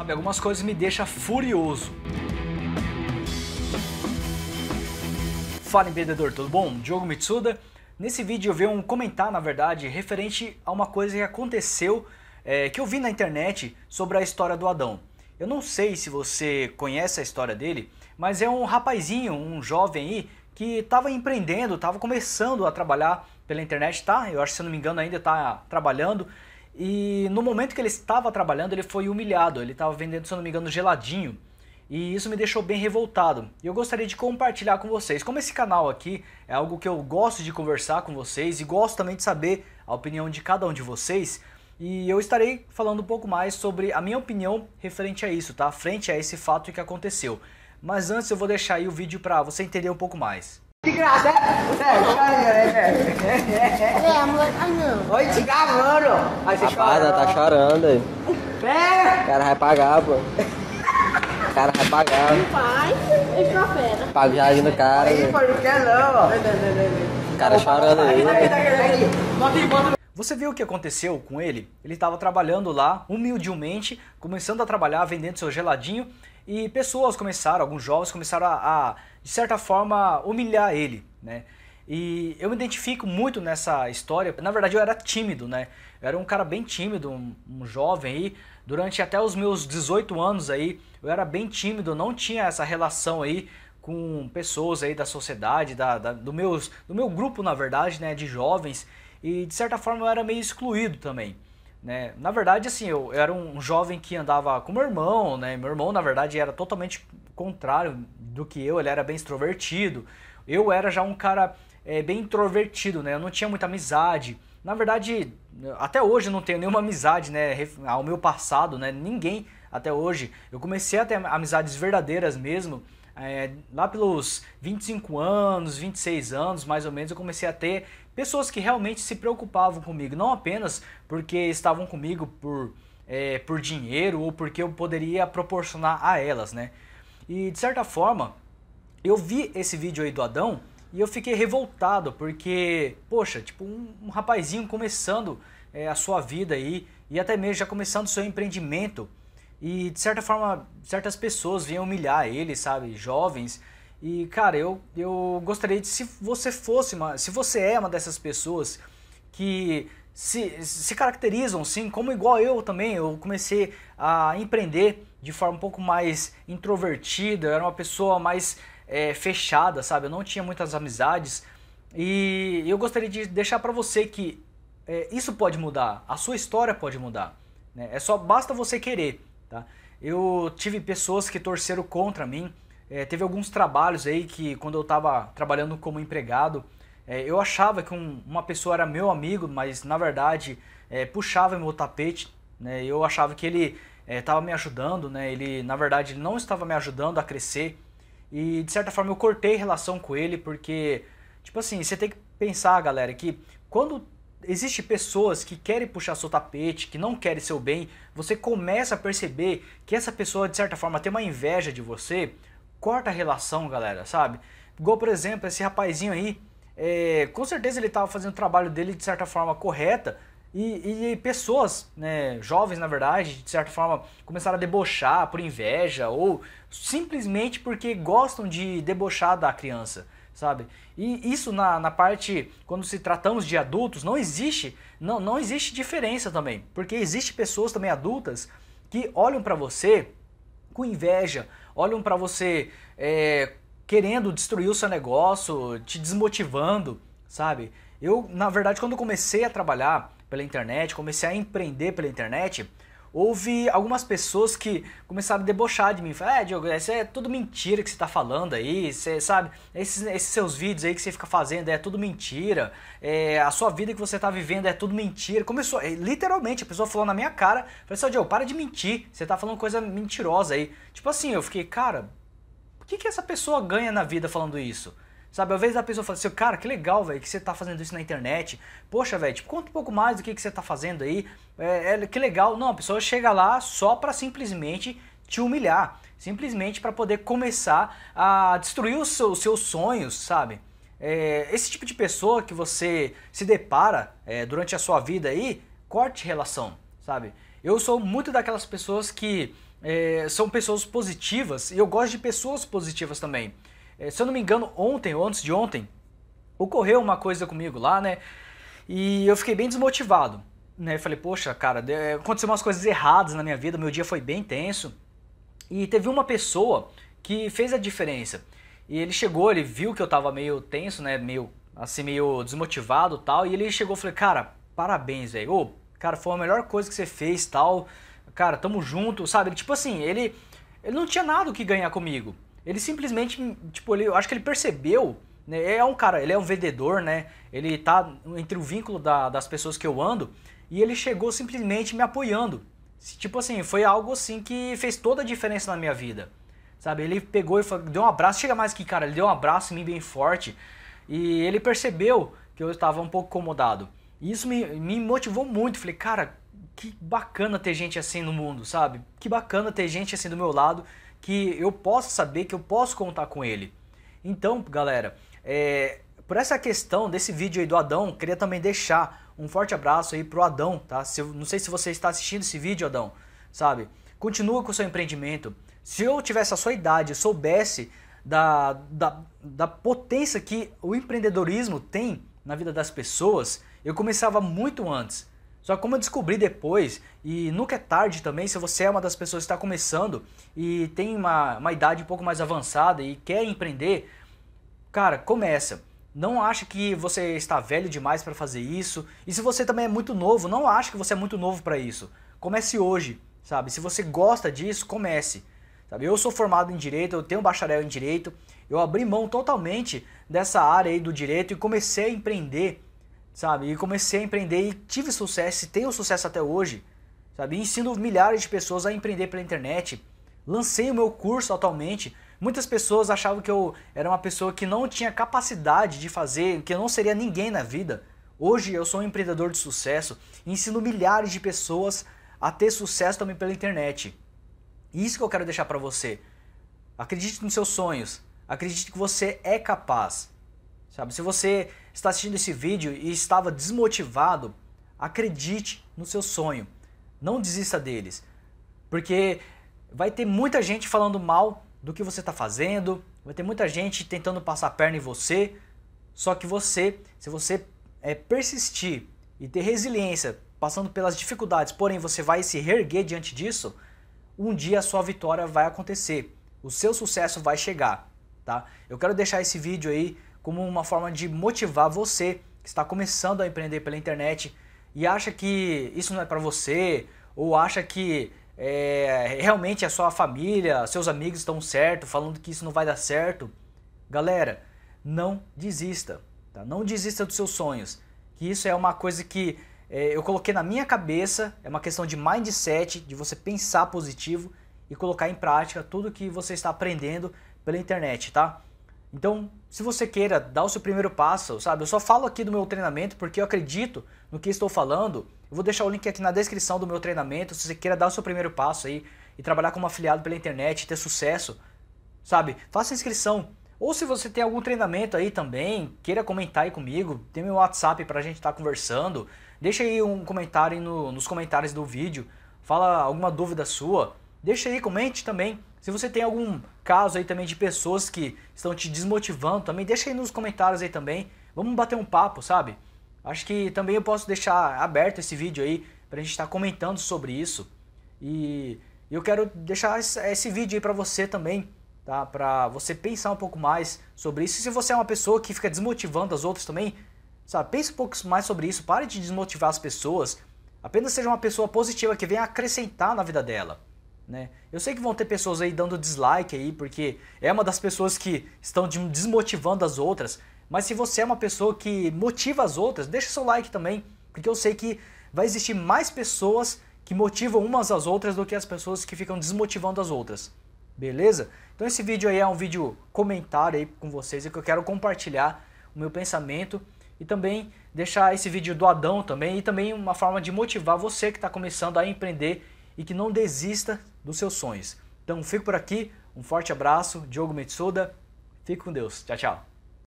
Sabe, algumas coisas me deixam furioso. Fala empreendedor, tudo bom? Diogo Mitsuda. Nesse vídeo eu vi um comentário, na verdade, referente a uma coisa que aconteceu, é, que eu vi na internet sobre a história do Adão. Eu não sei se você conhece a história dele, mas é um rapazinho, um jovem aí, que estava empreendendo, estava começando a trabalhar pela internet, tá? Eu acho que se não me engano ainda está trabalhando e no momento que ele estava trabalhando, ele foi humilhado. Ele estava vendendo, se eu não me engano, geladinho. E isso me deixou bem revoltado. E eu gostaria de compartilhar com vocês. Como esse canal aqui é algo que eu gosto de conversar com vocês e gosto também de saber a opinião de cada um de vocês. E eu estarei falando um pouco mais sobre a minha opinião referente a isso, tá? Frente a esse fato que aconteceu. Mas antes eu vou deixar aí o vídeo para você entender um pouco mais. Desgraçado, graça, É, É, moleque, ai não. Oi, te gravando. Aí você Rapaz, chora. tá chorando aí. Pera. O cara vai pagar, pô. O cara vai pagar. Não faz, ele fera. Paga viagem do cara. Aí, pô, não quer não, ó. O cara chorando aí. Aqui, aqui, Bota aí, você viu o que aconteceu com ele? Ele estava trabalhando lá humildemente, começando a trabalhar vendendo seu geladinho e pessoas começaram, alguns jovens começaram a, a de certa forma humilhar ele, né? E eu me identifico muito nessa história. Na verdade, eu era tímido, né? Eu era um cara bem tímido, um, um, jovem aí. Durante até os meus 18 anos aí, eu era bem tímido, não tinha essa relação aí com pessoas aí da sociedade, da, da do, meus, do meu grupo, na verdade, né, de jovens e de certa forma eu era meio excluído também. Né? Na verdade, assim, eu era um jovem que andava com meu irmão, né? Meu irmão, na verdade, era totalmente contrário do que eu, ele era bem extrovertido. Eu era já um cara é, bem introvertido, né? Eu não tinha muita amizade. Na verdade, até hoje eu não tenho nenhuma amizade, né? Ao meu passado, né? Ninguém até hoje. Eu comecei a ter amizades verdadeiras mesmo. É, lá pelos 25 anos, 26 anos, mais ou menos, eu comecei a ter Pessoas que realmente se preocupavam comigo, não apenas porque estavam comigo por, é, por dinheiro ou porque eu poderia proporcionar a elas, né? E de certa forma, eu vi esse vídeo aí do Adão e eu fiquei revoltado porque, poxa, tipo um, um rapazinho começando é, a sua vida aí e até mesmo já começando seu empreendimento e de certa forma certas pessoas vinham humilhar ele, sabe, jovens e, cara, eu, eu gostaria de, se você fosse uma, se você é uma dessas pessoas que se, se caracterizam, sim, como igual eu também, eu comecei a empreender de forma um pouco mais introvertida, eu era uma pessoa mais é, fechada, sabe? Eu não tinha muitas amizades. E eu gostaria de deixar para você que é, isso pode mudar, a sua história pode mudar. Né? É só basta você querer, tá? Eu tive pessoas que torceram contra mim, é, teve alguns trabalhos aí que quando eu estava trabalhando como empregado, é, eu achava que um, uma pessoa era meu amigo, mas na verdade é, puxava meu tapete, né? Eu achava que ele estava é, me ajudando, né? Ele na verdade não estava me ajudando a crescer e de certa forma eu cortei relação com ele porque tipo assim você tem que pensar, galera, que quando existe pessoas que querem puxar seu tapete, que não querem seu bem, você começa a perceber que essa pessoa de certa forma tem uma inveja de você corta a relação, galera, sabe? Igual, por exemplo, esse rapazinho aí, é, com certeza ele estava fazendo o trabalho dele de certa forma correta, e, e, pessoas, né, jovens na verdade, de certa forma, começaram a debochar por inveja ou simplesmente porque gostam de debochar da criança, sabe? E isso na, na parte, quando se tratamos de adultos, não existe, não, não existe diferença também, porque existe pessoas também adultas que olham para você com inveja olham para você é, querendo destruir o seu negócio, te desmotivando, sabe? Eu, na verdade, quando comecei a trabalhar pela internet, comecei a empreender pela internet, houve algumas pessoas que começaram a debochar de mim. Falaram, é, Diogo, isso é tudo mentira que você está falando aí, você sabe, esses, esses, seus vídeos aí que você fica fazendo é tudo mentira, é, a sua vida que você está vivendo é tudo mentira. Começou, é, literalmente, a pessoa falou na minha cara, falou assim, Diogo, para de mentir, você está falando coisa mentirosa aí. Tipo assim, eu fiquei, cara, o que, que essa pessoa ganha na vida falando isso? Sabe, às vezes a pessoa fala assim, cara, que legal, velho, que você tá fazendo isso na internet. Poxa, velho, tipo, conta um pouco mais do que, que você tá fazendo aí. É, é, que legal. Não, a pessoa chega lá só para simplesmente te humilhar. Simplesmente para poder começar a destruir os seus, seus sonhos, sabe? É, esse tipo de pessoa que você se depara é, durante a sua vida aí, corte relação, sabe? Eu sou muito daquelas pessoas que é, são pessoas positivas e eu gosto de pessoas positivas também. É, se eu não me engano, ontem ou antes de ontem, ocorreu uma coisa comigo lá, né? E eu fiquei bem desmotivado. Né? Falei, poxa, cara, é, aconteceu umas coisas erradas na minha vida, meu dia foi bem tenso. E teve uma pessoa que fez a diferença. E ele chegou, ele viu que eu tava meio tenso, né? Meio assim, meio desmotivado tal. E ele chegou e falou, cara, parabéns, velho. Ô, cara, foi a melhor coisa que você fez tal. Cara, tamo junto, sabe? Tipo assim, ele, ele não tinha nada o que ganhar comigo. Ele simplesmente, tipo, ele, eu acho que ele percebeu né, é um cara, ele é um vendedor, né? Ele tá entre o vínculo da, das pessoas que eu ando e ele chegou simplesmente me apoiando. Tipo assim, foi algo assim que fez toda a diferença na minha vida. Sabe? Ele pegou e falou, deu um abraço, chega mais que cara, ele deu um abraço em mim bem forte e ele percebeu que eu estava um pouco incomodado. E isso me, me motivou muito. Falei, cara, que bacana ter gente assim no mundo, sabe? Que bacana ter gente assim do meu lado que eu posso saber que eu posso contar com ele. Então, galera, é, por essa questão desse vídeo aí do Adão, queria também deixar um forte abraço aí pro Adão, tá? Se, não sei se você está assistindo esse vídeo, Adão, sabe? Continua com o seu empreendimento. Se eu tivesse a sua idade, soubesse da, da, da potência que o empreendedorismo tem na vida das pessoas, eu começava muito antes. Só que como eu descobri depois, e nunca é tarde também, se você é uma das pessoas que está começando e tem uma, uma idade um pouco mais avançada e quer empreender, cara, começa. Não acha que você está velho demais para fazer isso. E se você também é muito novo, não acha que você é muito novo para isso. Comece hoje, sabe? Se você gosta disso, comece. Sabe? Eu sou formado em direito, eu tenho bacharel em direito, eu abri mão totalmente dessa área aí do direito e comecei a empreender sabe? E comecei a empreender e tive sucesso, e tenho sucesso até hoje, sabe? E ensino milhares de pessoas a empreender pela internet. Lancei o meu curso atualmente. Muitas pessoas achavam que eu era uma pessoa que não tinha capacidade de fazer, que eu não seria ninguém na vida. Hoje eu sou um empreendedor de sucesso e ensino milhares de pessoas a ter sucesso também pela internet. E isso que eu quero deixar para você. Acredite nos seus sonhos. Acredite que você é capaz. Sabe? Se você está assistindo esse vídeo e estava desmotivado, acredite no seu sonho. Não desista deles. Porque vai ter muita gente falando mal do que você está fazendo, vai ter muita gente tentando passar a perna em você. Só que você, se você é, persistir e ter resiliência, passando pelas dificuldades, porém você vai se reerguer diante disso, um dia a sua vitória vai acontecer. O seu sucesso vai chegar, tá? Eu quero deixar esse vídeo aí como uma forma de motivar você que está começando a empreender pela internet e acha que isso não é para você, ou acha que é, realmente é a sua família, seus amigos estão certo, falando que isso não vai dar certo. Galera, não desista, tá? não desista dos seus sonhos, que isso é uma coisa que é, eu coloquei na minha cabeça, é uma questão de mindset, de você pensar positivo e colocar em prática tudo que você está aprendendo pela internet, tá? Então, se você queira dar o seu primeiro passo, sabe? Eu só falo aqui do meu treinamento porque eu acredito no que estou falando. Eu vou deixar o link aqui na descrição do meu treinamento, se você queira dar o seu primeiro passo aí e trabalhar como afiliado pela internet, ter sucesso, sabe? Faça inscrição. Ou se você tem algum treinamento aí também, queira comentar aí comigo, tem meu WhatsApp para a gente estar tá conversando. Deixa aí um comentário no, nos comentários do vídeo, fala alguma dúvida sua. Deixa aí, comente também. Se você tem algum caso aí também de pessoas que estão te desmotivando também, deixa aí nos comentários aí também. Vamos bater um papo, sabe? Acho que também eu posso deixar aberto esse vídeo aí pra gente estar tá comentando sobre isso. E eu quero deixar esse vídeo aí pra você também, tá? Pra você pensar um pouco mais sobre isso. E se você é uma pessoa que fica desmotivando as outras também, sabe? Pense um pouco mais sobre isso. Pare de desmotivar as pessoas. Apenas seja uma pessoa positiva que venha acrescentar na vida dela. Né? Eu sei que vão ter pessoas aí dando dislike aí, porque é uma das pessoas que estão desmotivando as outras. Mas se você é uma pessoa que motiva as outras, deixa seu like também, porque eu sei que vai existir mais pessoas que motivam umas às outras do que as pessoas que ficam desmotivando as outras. Beleza? Então esse vídeo aí é um vídeo comentário aí com vocês, é que eu quero compartilhar o meu pensamento e também deixar esse vídeo do Adão também e também uma forma de motivar você que está começando a empreender e que não desista dos seus sonhos. Então fico por aqui, um forte abraço, Diogo Metsuda, fique com Deus, tchau, tchau.